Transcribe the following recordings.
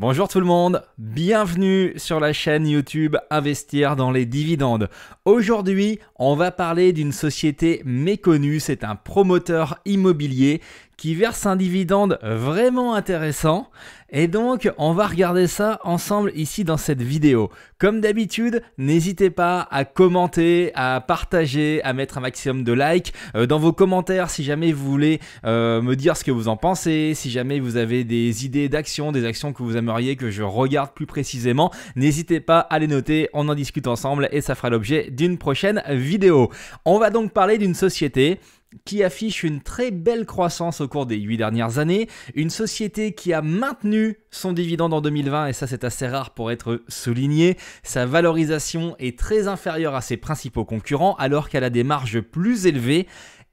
Bonjour tout le monde, bienvenue sur la chaîne YouTube Investir dans les dividendes. Aujourd'hui, on va parler d'une société méconnue, c'est un promoteur immobilier qui verse un dividende vraiment intéressant. Et donc, on va regarder ça ensemble ici dans cette vidéo. Comme d'habitude, n'hésitez pas à commenter, à partager, à mettre un maximum de likes. Euh, dans vos commentaires, si jamais vous voulez euh, me dire ce que vous en pensez, si jamais vous avez des idées d'action des actions que vous aimeriez que je regarde plus précisément, n'hésitez pas à les noter, on en discute ensemble et ça fera l'objet d'une prochaine vidéo. On va donc parler d'une société qui affiche une très belle croissance au cours des 8 dernières années, une société qui a maintenu son dividende en 2020, et ça c'est assez rare pour être souligné, sa valorisation est très inférieure à ses principaux concurrents alors qu'elle a des marges plus élevées,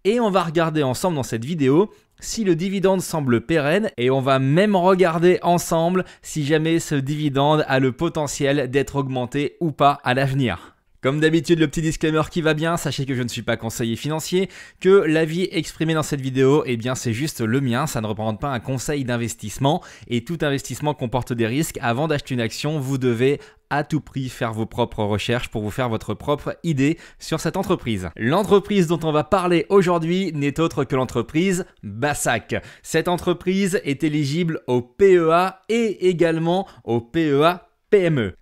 et on va regarder ensemble dans cette vidéo si le dividende semble pérenne et on va même regarder ensemble si jamais ce dividende a le potentiel d'être augmenté ou pas à l'avenir. Comme d'habitude, le petit disclaimer qui va bien, sachez que je ne suis pas conseiller financier, que l'avis exprimé dans cette vidéo, eh bien c'est juste le mien, ça ne représente pas un conseil d'investissement, et tout investissement comporte des risques. Avant d'acheter une action, vous devez à tout prix faire vos propres recherches pour vous faire votre propre idée sur cette entreprise. L'entreprise dont on va parler aujourd'hui n'est autre que l'entreprise Bassac. Cette entreprise est éligible au PEA et également au PEA PME.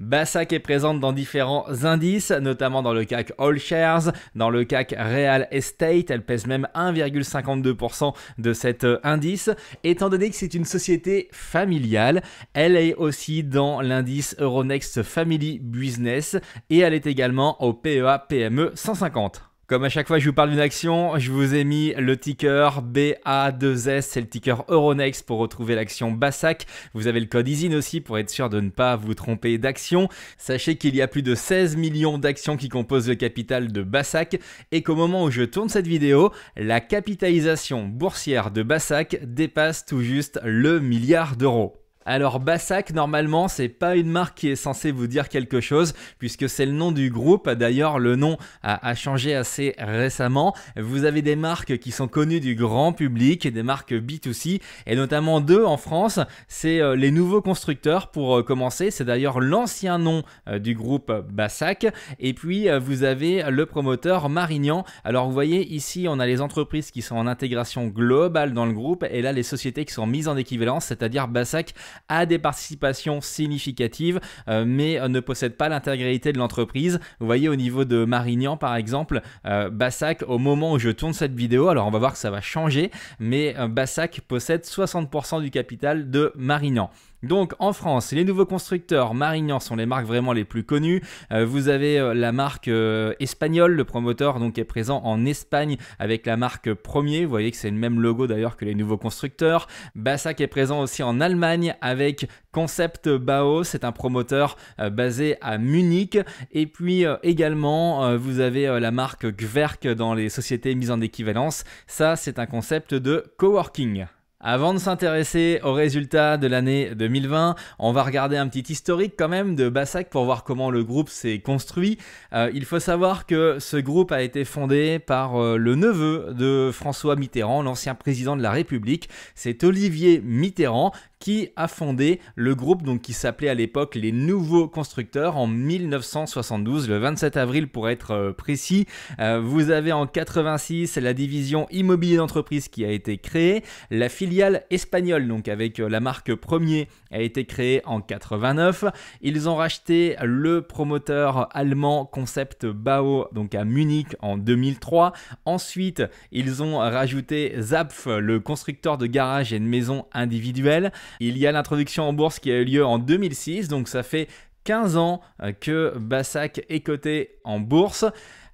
Bassac est présente dans différents indices, notamment dans le CAC All Shares, dans le CAC Real Estate, elle pèse même 1,52% de cet euh, indice. Étant donné que c'est une société familiale, elle est aussi dans l'indice Euronext Family Business et elle est également au PEA PME 150. Comme à chaque fois, je vous parle d'une action, je vous ai mis le ticker BA2S, c'est le ticker Euronext pour retrouver l'action BASAC. Vous avez le code ISIN aussi pour être sûr de ne pas vous tromper d'action. Sachez qu'il y a plus de 16 millions d'actions qui composent le capital de Bassac et qu'au moment où je tourne cette vidéo, la capitalisation boursière de Bassac dépasse tout juste le milliard d'euros. Alors Bassac, normalement, c'est pas une marque qui est censée vous dire quelque chose, puisque c'est le nom du groupe. D'ailleurs, le nom a, changé assez récemment. Vous avez des marques qui sont connues du grand public, des marques B2C, et notamment deux en France. C'est euh, les nouveaux constructeurs pour euh, commencer. C'est d'ailleurs l'ancien nom euh, du groupe Bassac. Et puis, vous avez le promoteur Marignan. Alors, vous voyez ici, on a les entreprises qui sont en intégration globale dans le groupe, et là, les sociétés qui sont mises en équivalence, c'est-à-dire Bassac a des participations significatives, euh, mais euh, ne possède pas l'intégralité de l'entreprise. Vous voyez au niveau de Marignan par exemple, euh, Bassac, au moment où je tourne cette vidéo, alors on va voir que ça va changer, mais Bassac possède 60% du capital de Marignan. Donc en France, les nouveaux constructeurs Marignan sont les marques vraiment les plus connues. Euh, vous avez euh, la marque euh, espagnole, le promoteur donc est présent en Espagne avec la marque Premier. Vous voyez que c'est le même logo d'ailleurs que les nouveaux constructeurs. Bassac est présent aussi en Allemagne avec Concept Bao, c'est un promoteur basé à Munich. Et puis également, vous avez la marque Gwerk dans les sociétés mises en équivalence. Ça, c'est un concept de coworking. Avant de s'intéresser aux résultats de l'année 2020, on va regarder un petit historique quand même de Bassac pour voir comment le groupe s'est construit. Euh, il faut savoir que ce groupe a été fondé par euh, le neveu de François Mitterrand, l'ancien président de la République. C'est Olivier Mitterrand qui a fondé le groupe donc, qui s'appelait à l'époque les Nouveaux Constructeurs en 1972, le 27 avril pour être euh, précis. Euh, vous avez en 86 la division immobilier d'entreprise qui a été créée, la filiale espagnole donc avec euh, la marque Premier a été créée en 89. Ils ont racheté le promoteur allemand Concept Bao donc à Munich en 2003. Ensuite, ils ont rajouté Zapf, le constructeur de garage et de maisons individuelles. Il y a l'introduction en bourse qui a eu lieu en 2006, donc ça fait 15 ans euh, que Bassac est coté en bourse.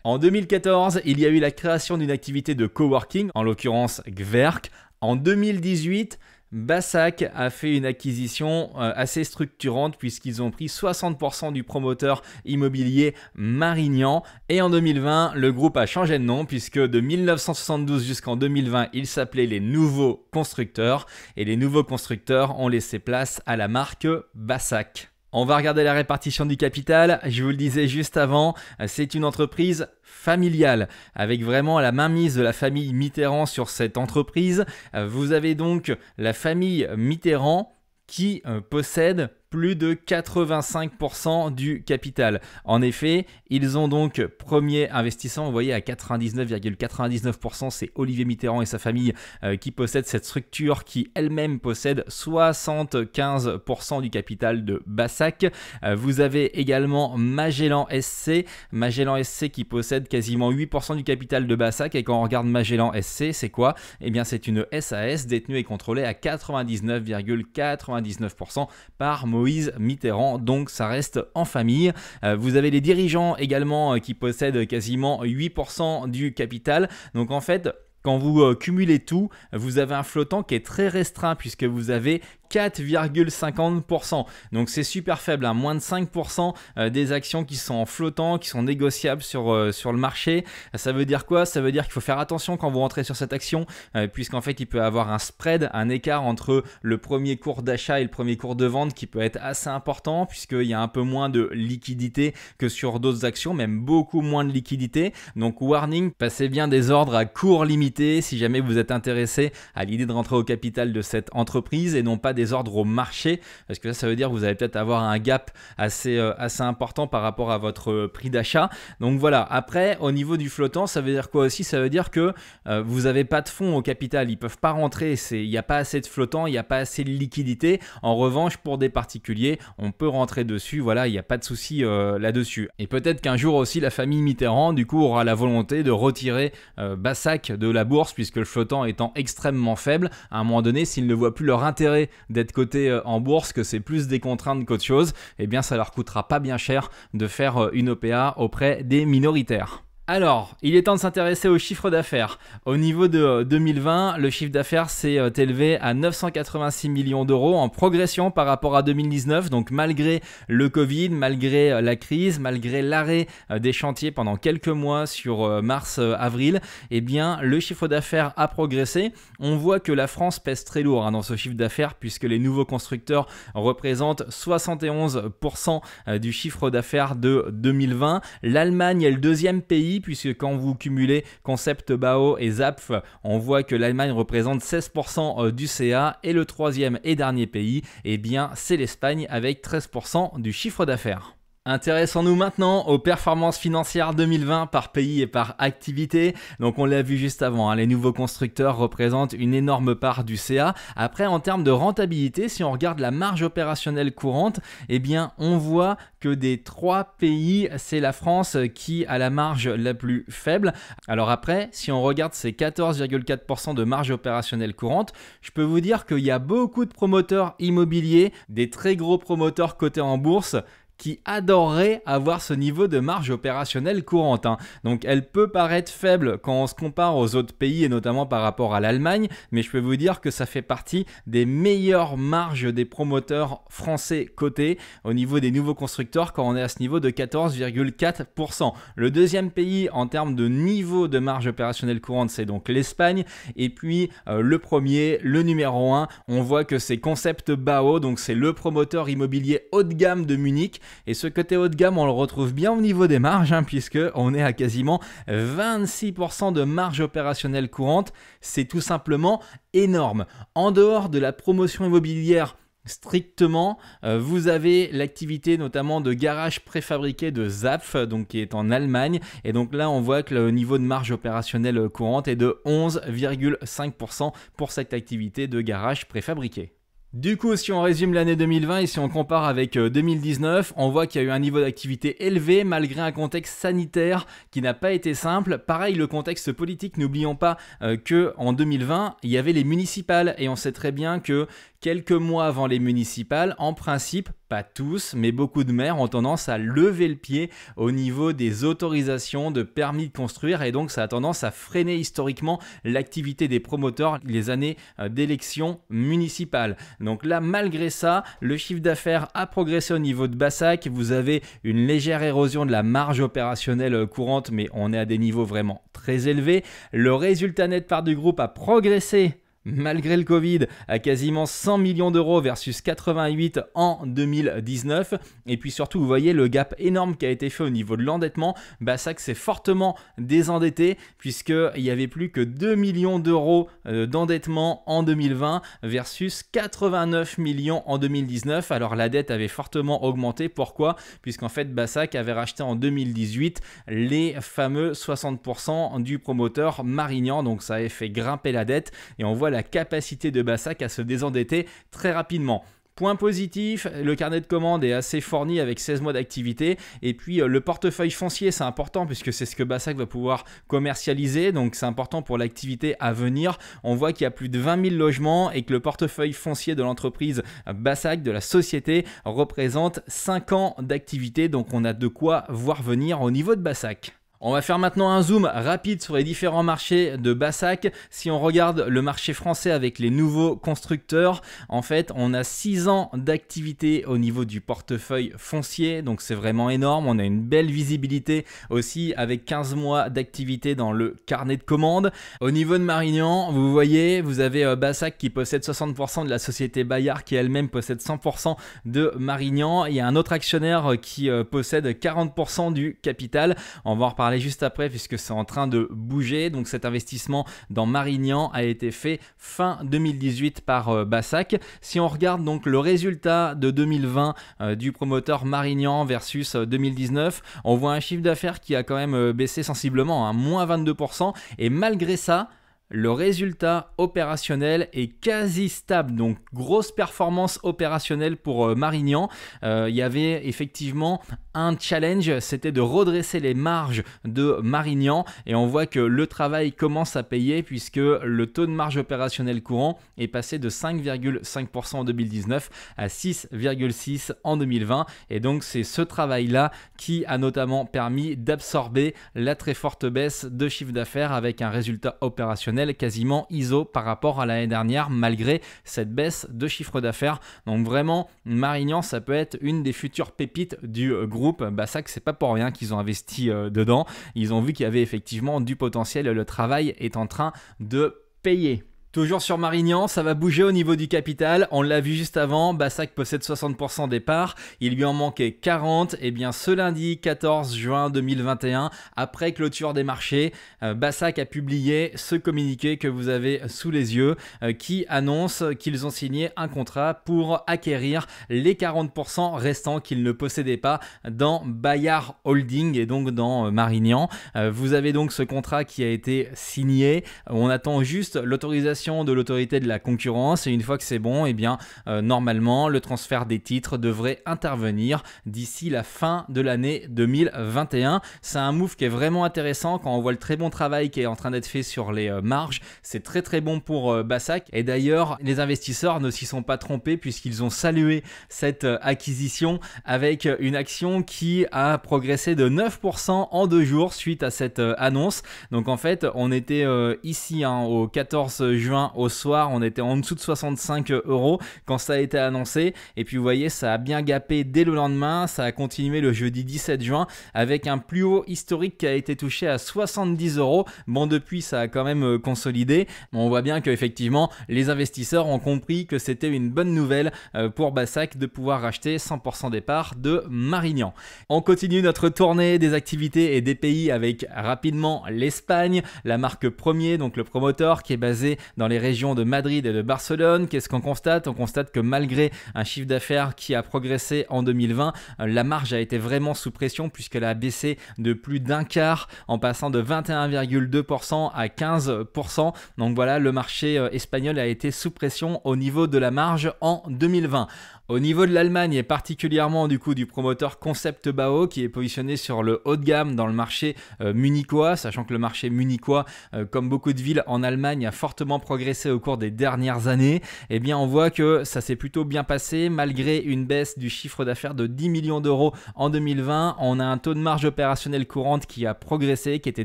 En 2014, il y a eu la création d'une activité de coworking, en l'occurrence Gwerk. En 2018, Bassac a fait une acquisition euh, assez structurante puisqu'ils ont pris 60% du promoteur immobilier Marignan. Et en 2020, le groupe a changé de nom puisque de 1972 jusqu'en 2020, il s'appelait les Nouveaux Constructeurs. Et les Nouveaux Constructeurs ont laissé place à la marque Bassac. On va regarder la répartition du capital. Je vous le disais juste avant, c'est une entreprise familiale avec vraiment la mainmise de la famille Mitterrand sur cette entreprise. Vous avez donc la famille Mitterrand qui euh, possède plus de 85% du capital. En effet, ils ont donc premier investissement, vous voyez, à 99,99%, c'est Olivier Mitterrand et sa famille euh, qui possèdent cette structure qui elle-même possède 75% du capital de Bassac. Euh, vous avez également Magellan SC, Magellan SC qui possède quasiment 8% du capital de Bassac. Et quand on regarde Magellan SC, c'est quoi Eh bien, c'est une SAS détenue et contrôlée à 99,99% par par Moïse Mitterrand, donc ça reste en famille. Euh, vous avez les dirigeants également euh, qui possèdent quasiment 8% du capital. Donc en fait, quand vous euh, cumulez tout, vous avez un flottant qui est très restreint puisque vous avez 4,50%. Donc c'est super faible, à hein. moins de 5% euh, des actions qui sont en flottant, qui sont négociables sur, euh, sur le marché. Ça veut dire quoi Ça veut dire qu'il faut faire attention quand vous rentrez sur cette action, euh, puisqu'en fait il peut avoir un spread, un écart entre le premier cours d'achat et le premier cours de vente qui peut être assez important, puisqu'il y a un peu moins de liquidité que sur d'autres actions, même beaucoup moins de liquidité. Donc warning, passez bien des ordres à cours limité si jamais vous êtes intéressé à l'idée de rentrer au capital de cette entreprise et non pas des ordres au marché, parce que ça, ça veut dire que vous allez peut-être avoir un gap assez, euh, assez important par rapport à votre euh, prix d'achat. Donc voilà, après, au niveau du flottant, ça veut dire quoi aussi Ça veut dire que euh, vous n'avez pas de fonds au capital, ils peuvent pas rentrer, il n'y a pas assez de flottant, il n'y a pas assez de liquidité. En revanche, pour des particuliers, on peut rentrer dessus, voilà, il n'y a pas de souci là-dessus. Et peut-être qu'un jour aussi, la famille Mitterrand, du coup, aura la volonté de retirer Bassac de la bourse, puisque le flottant étant extrêmement faible, à un moment donné, s'ils ne voient plus leur intérêt d'être coté euh, en bourse, que c'est plus des contraintes qu'autre chose, eh bien ça leur coûtera pas bien cher de faire euh, une OPA auprès des minoritaires. Alors, il est temps de s'intéresser au chiffre d'affaires. Au niveau de 2020, euh, le chiffre d'affaires s'est euh, élevé à 986 millions d'euros en progression par rapport à 2019. Donc malgré le Covid, malgré euh, la crise, malgré l'arrêt des chantiers pendant quelques mois sur mars-avril, eh bien le chiffre d'affaires a progressé. On voit que la France pèse très lourd hein, dans ce chiffre d'affaires puisque les nouveaux constructeurs représentent 71% du chiffre d'affaires de 2020. L'Allemagne est le deuxième pays puisque quand vous cumulez Concept Bao et Zapf, on voit que l'Allemagne représente 16% euh, du CA et le troisième et dernier pays, eh bien c'est l'Espagne avec 13% du chiffre d'affaires. Intéressons-nous maintenant aux performances financières 2020 par pays et par activité. Donc on l'a vu juste avant, hein, les nouveaux constructeurs représentent une énorme part du CA. Après en termes de rentabilité, si on regarde la marge opérationnelle courante, eh bien on voit que des trois pays, c'est la France qui a la marge la plus faible. Alors après, si on regarde ces 14,4% de marge opérationnelle courante, je peux vous dire qu'il y a beaucoup de promoteurs immobiliers, des très gros promoteurs cotés en bourse qui adorerait avoir ce niveau de marge opérationnelle courante. Hein. Donc elle peut paraître faible quand on se compare aux autres pays et notamment par rapport à l'Allemagne, mais je peux vous dire que ça fait partie des meilleures marges des promoteurs français cotés au niveau des nouveaux constructeurs quand on est à ce niveau de 14,4%. Le deuxième pays en termes de niveau de marge opérationnelle courante, c'est donc l'Espagne. Et puis euh, le premier, le numéro 1, on voit que c'est Concept Bao, donc c'est le promoteur immobilier haut de gamme de Munich et ce côté haut de gamme, on le retrouve bien au niveau des marges, puisqu'on hein, puisque on est à quasiment 26% de marge opérationnelle courante. C'est tout simplement énorme. En dehors de la promotion immobilière, strictement. Euh, vous avez l'activité notamment de garage préfabriqué de Zapf, donc qui est en Allemagne. Et donc là, on voit que le niveau de marge opérationnelle courante est de 11,5% pour cette activité de garage préfabriqué. Du coup, si on résume l'année 2020 et si on compare avec 2019, euh, on voit qu'il y a eu un niveau d'activité élevé malgré un contexte sanitaire qui n'a pas été simple. Pareil, le contexte politique, n'oublions pas qu'en euh, que en 2020, il y avait les municipales et on sait très bien que quelques mois avant les municipales, en principe, pas tous, mais beaucoup de maires ont tendance à lever le pied au niveau des autorisations de permis de construire et donc ça a tendance à freiner historiquement l'activité des promoteurs les années euh, d'élection municipales. Donc là, malgré ça, le chiffre d'affaires a progressé au niveau de Bassac. Vous avez une légère érosion de la marge opérationnelle euh, courante, mais on est à des niveaux vraiment très élevés. Le résultat net par du groupe a progressé malgré le Covid, à quasiment 100 millions d'euros versus 88 en 2019. Et puis surtout, vous voyez le gap énorme qui a été fait au niveau de l'endettement. Bassac s'est fortement désendetté puisqu'il n'y avait plus que 2 millions d'euros euh, d'endettement en 2020 versus 89 millions en 2019. Alors la dette avait fortement augmenté. Pourquoi Puisqu'en fait, Bassac avait racheté en 2018 les fameux 60% du promoteur Marignan. Donc ça avait fait grimper la dette et on voit la capacité de Bassac à se désendetter très rapidement. Point positif, le carnet de commandes est assez fourni avec 16 mois d'activité. Et puis euh, le portefeuille foncier, c'est important puisque c'est ce que Bassac va pouvoir commercialiser. Donc c'est important pour l'activité à venir. On voit qu'il y a plus de 20 000 logements et que le portefeuille foncier de l'entreprise Bassac, de la société, représente 5 ans d'activité. Donc on a de quoi voir venir au niveau de Bassac. On va faire maintenant un zoom rapide sur les différents marchés de Bassac. Si on regarde le marché français avec les nouveaux constructeurs, en fait, on a 6 ans d'activité au niveau du portefeuille foncier, donc c'est vraiment énorme. On a une belle visibilité aussi avec 15 mois d'activité dans le carnet de commandes. Au niveau de Marignan, vous voyez, vous avez euh, Bassac qui possède 60% de la société Bayard qui elle-même possède 100% de Marignan. Il y a un autre actionnaire euh, qui euh, possède 40% du capital. On va en reparler juste après puisque c'est en train de bouger. Donc cet investissement dans Marignan a été fait fin 2018 par euh, Bassac. Si on regarde donc le résultat de 2020 euh, du promoteur Marignan versus 2019, euh, on voit un chiffre d'affaires qui a quand même baissé sensiblement, à hein, moins 22%. Et malgré ça, le résultat opérationnel est quasi stable, donc grosse performance opérationnelle pour euh, Marignan. Euh, il y avait effectivement un challenge, c'était de redresser les marges de Marignan et on voit que le travail commence à payer puisque le taux de marge opérationnelle courant est passé de 5,5% en 2019 à 6,6% en 2020 et donc c'est ce travail-là qui a notamment permis d'absorber la très forte baisse de chiffre d'affaires avec un résultat opérationnel quasiment ISO par rapport à l'année dernière malgré cette baisse de chiffre d'affaires. Donc vraiment, Marignan, ça peut être une des futures pépites du euh, groupe. Bassac, c'est pas pour rien qu'ils ont investi euh, dedans. Ils ont vu qu'il y avait effectivement du potentiel. Le travail est en train de payer. Toujours sur Marignan, ça va bouger au niveau du capital. On l'a vu juste avant, Bassac possède 60% des parts. Il lui en manquait 40. Et eh bien ce lundi 14 juin 2021, après clôture des marchés, euh, Bassac a publié ce communiqué que vous avez sous les yeux euh, qui annonce qu'ils ont signé un contrat pour acquérir les 40% restants qu'ils ne possédaient pas dans Bayard Holding et donc dans euh, Marignan. Vous avez donc ce contrat qui a été signé. On attend juste l'autorisation de l'autorité de la concurrence et une fois que c'est bon, et eh bien euh, normalement le transfert des titres devrait intervenir d'ici la fin de l'année 2021. C'est un move qui est vraiment intéressant quand on voit le très bon travail qui est en train d'être fait sur les euh, marges. C'est très très bon pour euh, Bassac et d'ailleurs les investisseurs ne s'y sont pas trompés puisqu'ils ont salué cette acquisition avec une action qui a progressé de 9% en deux jours suite à cette annonce. Donc en fait on était ici hein, au 14 juin au soir, on était en dessous de 65 euros quand ça a été annoncé. Et puis vous voyez, ça a bien gapé dès le lendemain, ça a continué le jeudi 17 juin avec un plus haut historique qui a été touché à 70 euros. Bon, depuis, ça a quand même euh, consolidé. On voit bien qu'effectivement, les investisseurs ont compris que c'était une bonne nouvelle euh, pour Bassac de pouvoir racheter 100% des parts de Marignan. On continue notre tournée des activités et des pays avec rapidement l'Espagne, la marque Premier, donc le promoteur qui est basé dans dans les régions de Madrid et de Barcelone. Qu'est-ce qu'on constate On constate que malgré un chiffre d'affaires qui a progressé en 2020, euh, la marge a été vraiment sous pression puisqu'elle a baissé de plus d'un quart en passant de 21,2% à 15%. Donc voilà, le marché euh, espagnol a été sous pression au niveau de la marge en 2020. Au niveau de l'Allemagne et particulièrement du coup du promoteur Concept Bao qui est positionné sur le haut de gamme dans le marché euh, municois, sachant que le marché munichois, euh, comme beaucoup de villes en Allemagne, a fortement progressé au cours des dernières années. Eh bien, on voit que ça s'est plutôt bien passé malgré une baisse du chiffre d'affaires de 10 millions d'euros en 2020. On a un taux de marge opérationnelle courante qui a progressé, qui était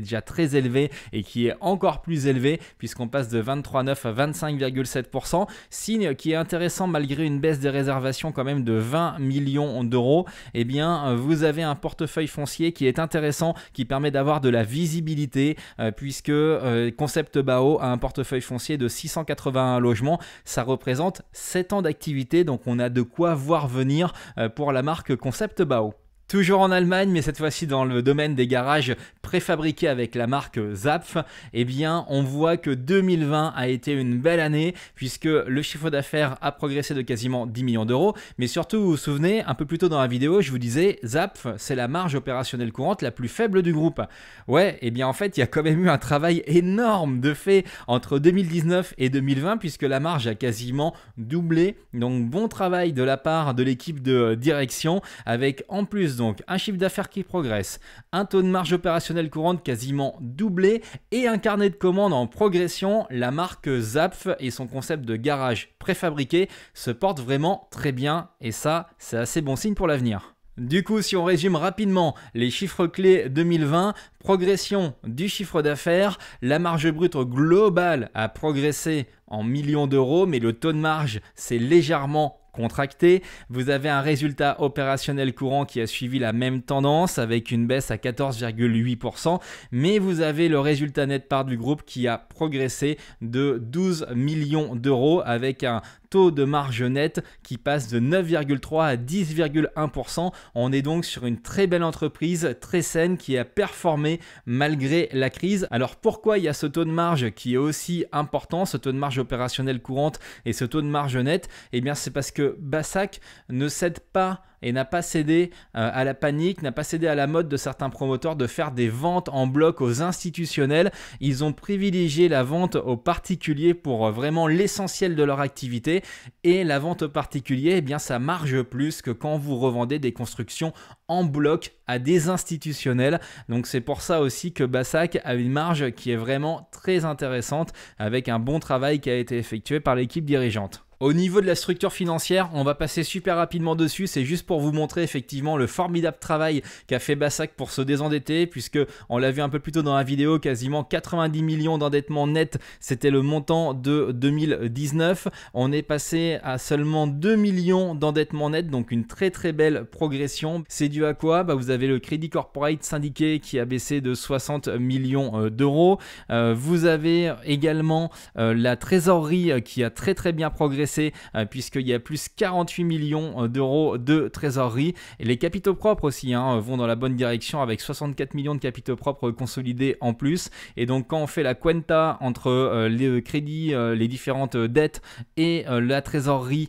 déjà très élevé et qui est encore plus élevé puisqu'on passe de 23,9 à 25,7%. Signe qui est intéressant malgré une baisse des réservations quand même de 20 millions d'euros, et eh bien euh, vous avez un portefeuille foncier qui est intéressant, qui permet d'avoir de la visibilité, euh, puisque euh, Concept Bao a un portefeuille foncier de 681 logements, ça représente 7 ans d'activité, donc on a de quoi voir venir pour la marque Concept Bao. Toujours en Allemagne, mais cette fois-ci dans le domaine des garages préfabriqués avec la marque Zapf, et eh bien, on voit que 2020 a été une belle année puisque le chiffre d'affaires a progressé de quasiment 10 millions d'euros. Mais surtout, vous vous souvenez, un peu plus tôt dans la vidéo, je vous disais, Zapf, c'est la marge opérationnelle courante la plus faible du groupe. Ouais, et eh bien, en fait, il y a quand même eu un travail énorme de fait entre 2019 et 2020 puisque la marge a quasiment doublé. Donc, bon travail de la part de l'équipe de direction avec en plus donc un chiffre d'affaires qui progresse, un taux de marge opérationnelle courante quasiment doublé et un carnet de commandes en progression, la marque Zapf et son concept de garage préfabriqué se portent vraiment très bien et ça, c'est assez bon signe pour l'avenir. Du coup, si on résume rapidement les chiffres clés 2020, progression du chiffre d'affaires, la marge brute globale a progressé en millions d'euros, mais le taux de marge c'est légèrement contracté. Vous avez un résultat opérationnel courant qui a suivi la même tendance avec une baisse à 14,8%, mais vous avez le résultat net part du groupe qui a progressé de 12 millions d'euros avec un taux de marge nette qui passe de 9,3 à 10,1%. On est donc sur une très belle entreprise, très saine, qui a performé malgré la crise. Alors pourquoi il y a ce taux de marge qui est aussi important, ce taux de marge opérationnelle courante et ce taux de marge nette Eh bien c'est parce que Bassac ne cède pas et n'a pas cédé euh, à la panique, n'a pas cédé à la mode de certains promoteurs de faire des ventes en bloc aux institutionnels. Ils ont privilégié la vente aux particuliers pour euh, vraiment l'essentiel de leur activité et la vente aux particuliers, eh bien ça marche plus que quand vous revendez des constructions en bloc à des institutionnels. Donc c'est pour ça aussi que Bassac a une marge qui est vraiment très intéressante avec un bon travail qui a été effectué par l'équipe dirigeante. Au niveau de la structure financière, on va passer super rapidement dessus, c'est juste pour vous montrer effectivement le formidable travail qu'a fait Bassac pour se désendetter, puisque on l'a vu un peu plus tôt dans la vidéo, quasiment 90 millions d'endettement net, c'était le montant de 2019. On est passé à seulement 2 millions d'endettement net, donc une très très belle progression. C'est dû à quoi bah, Vous avez le crédit corporate syndiqué qui a baissé de 60 millions euh, d'euros. Euh, vous avez également euh, la trésorerie qui a très très bien progressé euh, puisqu'il y a plus 48 millions euh, d'euros de trésorerie. Et les capitaux propres aussi hein, euh, vont dans la bonne direction avec 64 millions de capitaux propres consolidés en plus. Et donc quand on fait la cuenta entre les crédits, les différentes dettes et la trésorerie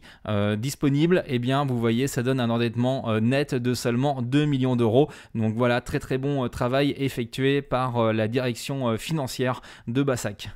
disponible, eh bien vous voyez ça donne un endettement net de seulement 2 millions d'euros. Donc voilà, très très bon travail effectué par la direction financière de Bassac.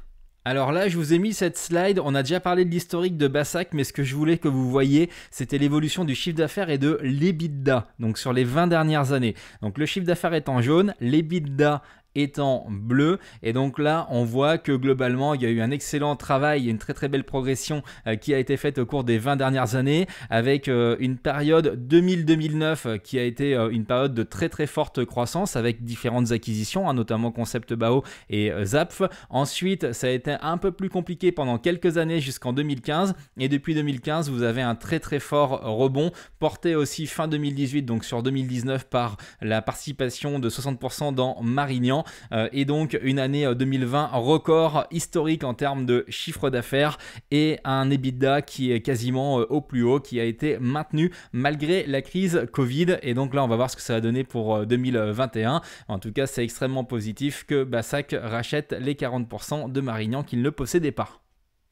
Alors là, je vous ai mis cette slide, on a déjà parlé de l'historique de Bassac, mais ce que je voulais que vous voyiez, c'était l'évolution du chiffre d'affaires et de l'EBITDA, donc sur les 20 dernières années. Donc le chiffre d'affaires est en jaune, l'EBITDA étant bleu. Et donc là, on voit que globalement, il y a eu un excellent travail une très très belle progression euh, qui a été faite au cours des 20 dernières années, avec euh, une période 2000-2009 euh, qui a été une période de très très forte croissance avec différentes acquisitions, hein, notamment Concept Bao et Zapf. Ensuite, ça a été un peu plus compliqué pendant quelques années jusqu'en 2015. Et depuis 2015, vous avez un très très fort rebond, porté aussi fin 2018, donc sur 2019 par la participation de 60% dans Marignan euh, et donc une année 2020 euh, record historique en termes de chiffre d'affaires et un EBITDA qui est quasiment euh, au plus haut, qui a été maintenu malgré la crise Covid. Et donc là, on va voir ce que ça va donner pour 2021. En tout cas, c'est extrêmement positif que Bassac rachète les 40% de Marignan qu'il ne possédait pas.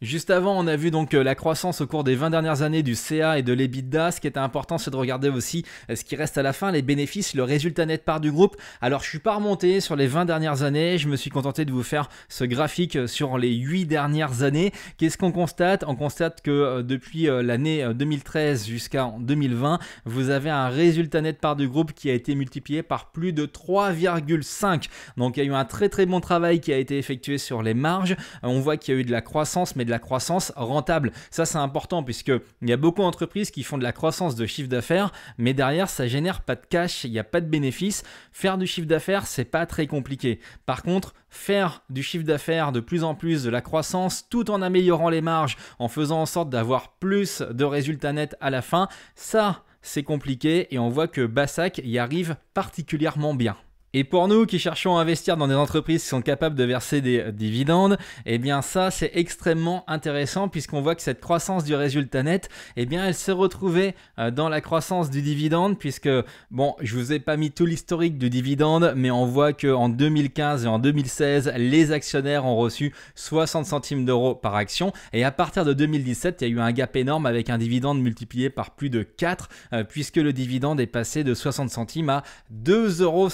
Juste avant, on a vu donc euh, la croissance au cours des 20 dernières années du CA et de l'EBITDA. Ce qui était important, c'est de regarder aussi euh, ce qui reste à la fin, les bénéfices, le résultat net par du groupe. Alors, je suis pas remonté sur les 20 dernières années. Je me suis contenté de vous faire ce graphique euh, sur les 8 dernières années. Qu'est-ce qu'on constate On constate que depuis l'année 2013 jusqu'en 2020, vous avez un résultat net par du groupe qui a été multiplié par plus de 3,5. Donc, il y a eu un très très bon travail qui a été effectué sur les marges. On voit qu'il y a eu de la croissance, mais de la croissance rentable. Ça, c'est important puisque il y a beaucoup d'entreprises qui font de la croissance de chiffre d'affaires, mais derrière, ça génère pas de cash, il n'y a pas de bénéfice. Faire du chiffre d'affaires, c'est pas très compliqué. Par contre, faire du chiffre d'affaires de plus en plus, de la croissance, tout en améliorant les marges, en faisant en sorte d'avoir plus de résultats nets à la fin, ça, c'est compliqué et on voit que Bassac y arrive particulièrement bien. Et pour nous qui cherchons à investir dans des entreprises qui sont capables de verser des euh, dividendes, eh bien ça c'est extrêmement intéressant puisqu'on voit que cette croissance du résultat net, eh bien elle s'est retrouvée euh, dans la croissance du dividende puisque bon, je vous ai pas mis tout l'historique du dividende, mais on voit que en 2015 et en 2016, les actionnaires ont reçu 60 centimes d'euros par action et à partir de 2017, il y a eu un gap énorme avec un dividende multiplié par plus de 4 euh, puisque le dividende est passé de 60 centimes à 2,50 euros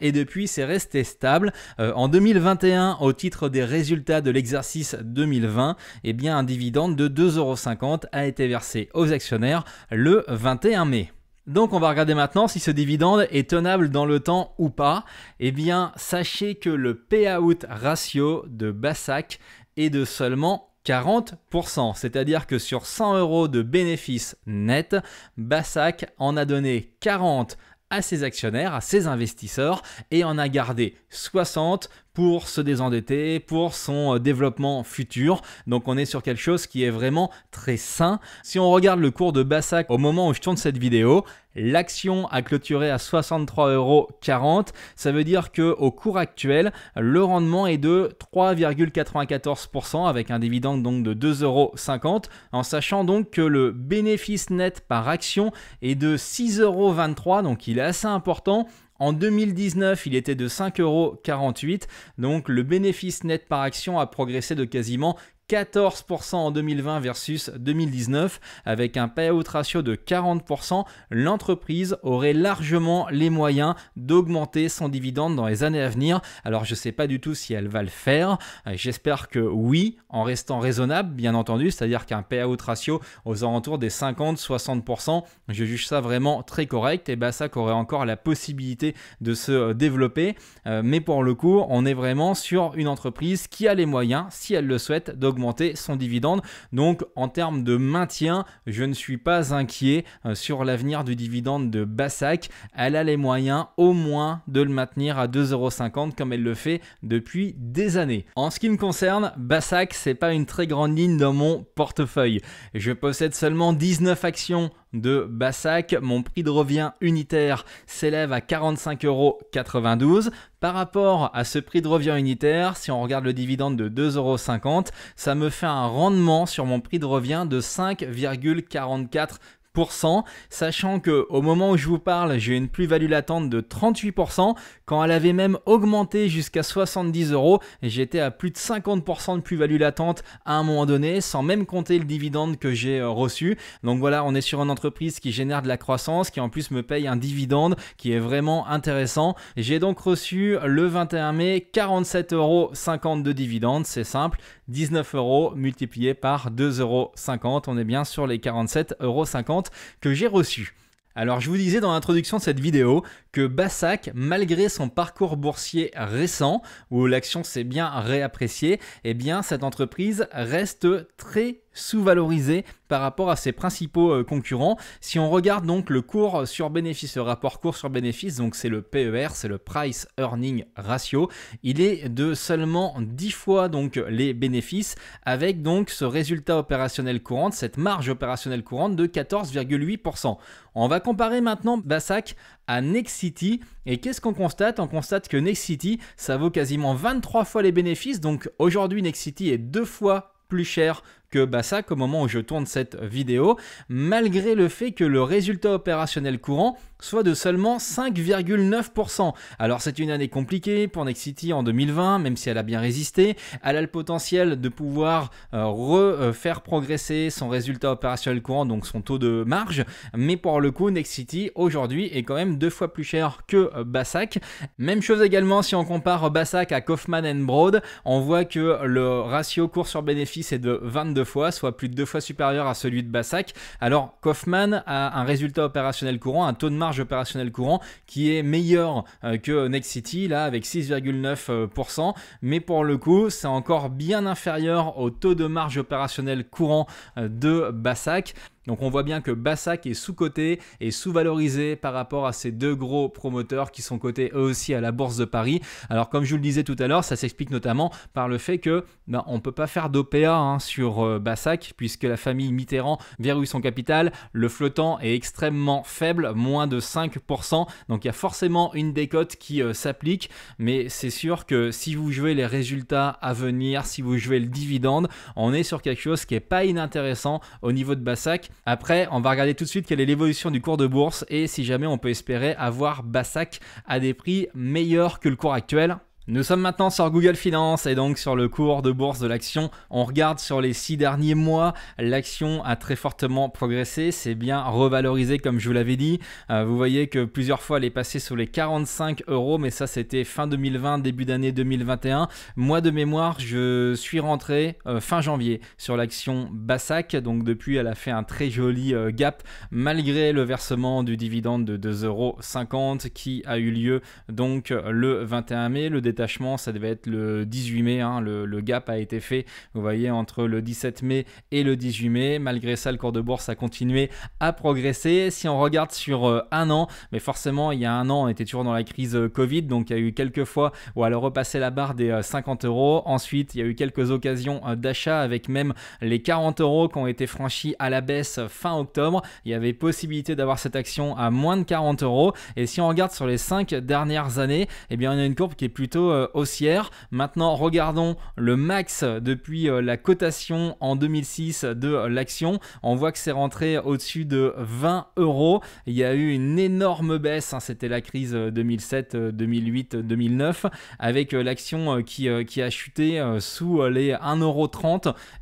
et depuis c'est resté stable. Euh, en 2021, au titre des résultats de l'exercice 2020, eh bien un dividende de 2,50€ a été versé aux actionnaires le 21 mai. Donc on va regarder maintenant si ce dividende est tenable dans le temps ou pas. Eh bien, sachez que le payout ratio de Bassac est de seulement 40%, c'est-à-dire que sur 100 euros de bénéfices nets, Bassac en a donné 40 à ses actionnaires, à ses investisseurs, et en a gardé 60 pour se désendetter, pour son euh, développement futur. Donc on est sur quelque chose qui est vraiment très sain. Si on regarde le cours de Bassac au moment où je tourne cette vidéo, L'action a clôturé à 63,40€. Ça veut dire que au cours actuel, le rendement est de 3,94% avec un dividende donc de 2,50€, en sachant donc que le bénéfice net par action est de 6,23€, donc il est assez important en 2019, il était de 5,48€, donc le bénéfice net par action a progressé de quasiment 14% en 2020 versus 2019. Avec un payout ratio de 40%, l'entreprise aurait largement les moyens d'augmenter son dividende dans les années à venir. Alors je ne sais pas du tout si elle va le faire. Euh, j'espère que oui, en restant raisonnable, bien entendu, c'est-à-dire qu'un payout ratio aux alentours des 50-60%, je juge ça vraiment très correct. Et ben, ça qu'aurait encore la possibilité de se euh, développer. Euh, mais pour le coup, on est vraiment sur une entreprise qui a les moyens, si elle le souhaite, d'augmenter son dividende. Donc en termes de maintien, je ne suis pas inquiet euh, sur l'avenir du dividende de Bassac. Elle a les moyens au moins de le maintenir à 2,50€ comme elle le fait depuis des années. En ce qui me concerne, Bassac, c'est pas une très grande ligne dans mon portefeuille. Je possède seulement 19 actions de Bassac. Mon prix de revient unitaire s'élève à euros. Par rapport à ce prix de revient unitaire, si on regarde le dividende de euros, ça me fait un rendement sur mon prix de revient de 5,44 sachant que au moment où je vous parle, j'ai une plus-value latente de 38%, quand elle avait même augmenté jusqu'à 70 euros, j'étais à plus de 50% de plus-value latente à un moment donné, sans même compter le dividende que j'ai euh, reçu. Donc voilà, on est sur une entreprise qui génère de la croissance, qui en plus me paye un dividende qui est vraiment intéressant. J'ai donc reçu le 21 mai 47,50 euros de dividende, c'est simple, 19 euros multiplié par 2,50 euros. On est bien sur les 47,50 euros que j'ai reçu. Alors je vous disais dans l'introduction de cette vidéo que Bassac, malgré son parcours boursier récent, où l'action s'est bien réappréciée, eh bien cette entreprise reste très sous-valorisé par rapport à ses principaux euh, concurrents. Si on regarde donc le cours sur bénéfice, le rapport cours sur bénéfice, donc c'est le PER, c'est le Price Earning Ratio, il est de seulement 10 fois donc les bénéfices avec donc ce résultat opérationnel courant, cette marge opérationnelle courante de 14,8%. On va comparer maintenant Bassac à Nexity et qu'est-ce qu'on constate On constate que Nexity ça vaut quasiment 23 fois les bénéfices donc aujourd'hui Nexity est deux fois plus cher que bah, au moment où je tourne cette vidéo, malgré le fait que le résultat opérationnel courant soit de seulement 5,9%. Alors c'est une année compliquée pour Nexity en 2020, même si elle a bien résisté, elle a le potentiel de pouvoir euh, refaire progresser son résultat opérationnel courant, donc son taux de marge, mais pour le coup Nexity aujourd'hui est quand même deux fois plus cher que euh, Bassac. Même chose également si on compare Bassac à Kaufman Broad, on voit que le ratio cours sur bénéfice est de 22 fois, soit plus de deux fois supérieur à celui de Bassac. Alors Kaufman a un résultat opérationnel courant, un taux de marge opérationnel courant qui est meilleur euh, que Next City, là avec 6,9%, mais pour le coup c'est encore bien inférieur au taux de marge opérationnel courant euh, de Bassac. Donc on voit bien que Bassac est sous-coté et sous-valorisé par rapport à ces deux gros promoteurs qui sont cotés eux aussi à la Bourse de Paris. Alors comme je vous le disais tout à l'heure, ça s'explique notamment par le fait que ben, on ne peut pas faire d'OPA hein, sur euh, Bassac puisque la famille Mitterrand verrouille son capital, le flottant est extrêmement faible, moins de 5%, donc il y a forcément une décote qui euh, s'applique, mais c'est sûr que si vous jouez les résultats à venir, si vous jouez le dividende, on est sur quelque chose qui n'est pas inintéressant au niveau de Bassac après, on va regarder tout de suite quelle est l'évolution du cours de bourse et si jamais on peut espérer avoir Bassac à des prix meilleurs que le cours actuel. Nous sommes maintenant sur Google Finance et donc sur le cours de bourse de l'action. On regarde sur les six derniers mois, l'action a très fortement progressé, c'est bien revalorisé comme je vous l'avais dit. Euh, vous voyez que plusieurs fois elle est passée sous les 45 euros, mais ça c'était fin 2020, début d'année 2021. Moi de mémoire, je suis rentré euh, fin janvier sur l'action Bassac, donc depuis elle a fait un très joli euh, gap malgré le versement du dividende de 2,50 euros qui a eu lieu donc le 21 mai. Le ça devait être le 18 mai. Hein, le, gap a été fait, vous voyez, entre le 17 mai et le 18 mai. Malgré ça, le cours de bourse a continué à progresser. Si on regarde sur euh, un an, mais forcément, il y a un an, on était toujours dans la crise euh, Covid, donc il y a eu quelques fois où elle repassé la barre des 50 euh, euros. Ensuite, il y a eu quelques occasions d'achat avec même les 40 euros qui ont été franchis à la baisse fin octobre. Il y avait possibilité d'avoir cette action à moins de 40 euros. Et si on regarde sur les 5 dernières années, eh bien, on a une courbe qui est plutôt haussière. Euh, Maintenant, regardons le max depuis euh, la cotation en 2006 de euh, l'action. On voit que c'est rentré au-dessus de 20 euros. Il y a eu une énorme baisse. Hein. C'était la crise 2007, 2008, 2009 avec l'action qui, qui a chuté sous les euros.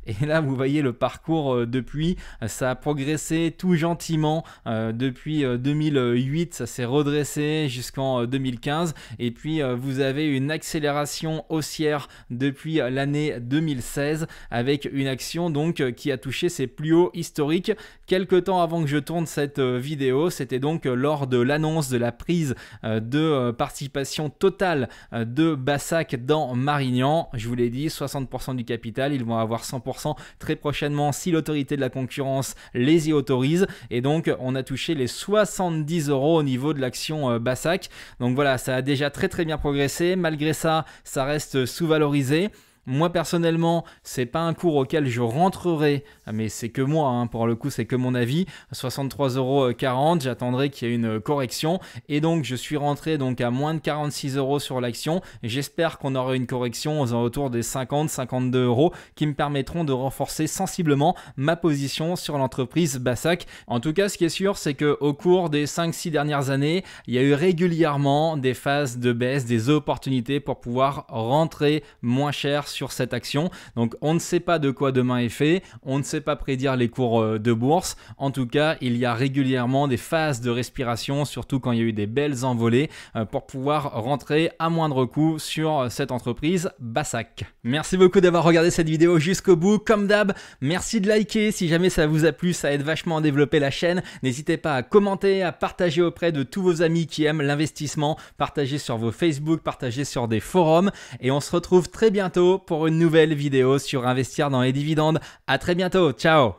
Et là, vous voyez le parcours depuis. Ça a progressé tout gentiment depuis 2008. Ça s'est redressé jusqu'en 2015. Et puis, vous avez une accélération haussière depuis l'année 2016 avec une action donc qui a touché ses plus hauts historiques quelques temps avant que je tourne cette euh, vidéo. C'était donc euh, lors de l'annonce de la prise euh, de participation totale de Bassac dans Marignan. Je vous l'ai dit, 60% du capital, ils vont avoir 100% très prochainement si l'autorité de la concurrence les y autorise. Et donc on a touché les 70 euros au niveau de l'action Bassac. Donc voilà, ça a déjà très très bien progressé malgré ça, ça reste sous-valorisé. Moi personnellement, c'est pas un cours auquel je rentrerai, mais c'est que moi, hein. pour le coup, c'est que mon avis. 63,40€, j'attendrai qu'il y ait une correction. Et donc, je suis rentré donc à moins de 46 euros sur l'action. J'espère qu'on aura une correction aux alentours des 50-52 euros qui me permettront de renforcer sensiblement ma position sur l'entreprise Bassac. En tout cas, ce qui est sûr, c'est que au cours des 5-6 dernières années, il y a eu régulièrement des phases de baisse, des opportunités pour pouvoir rentrer moins cher sur cette action. Donc on ne sait pas de quoi demain est fait, on ne sait pas prédire les cours euh, de bourse. En tout cas, il y a régulièrement des phases de respiration, surtout quand il y a eu des belles envolées, euh, pour pouvoir rentrer à moindre coût sur euh, cette entreprise Bassac. Merci beaucoup d'avoir regardé cette vidéo jusqu'au bout. Comme d'hab, merci de liker si jamais ça vous a plu, ça aide vachement à développer la chaîne. N'hésitez pas à commenter, à partager auprès de tous vos amis qui aiment l'investissement, partagez sur vos Facebook, partagez sur des forums et on se retrouve très bientôt pour une nouvelle vidéo sur investir dans les dividendes. À très bientôt. Ciao.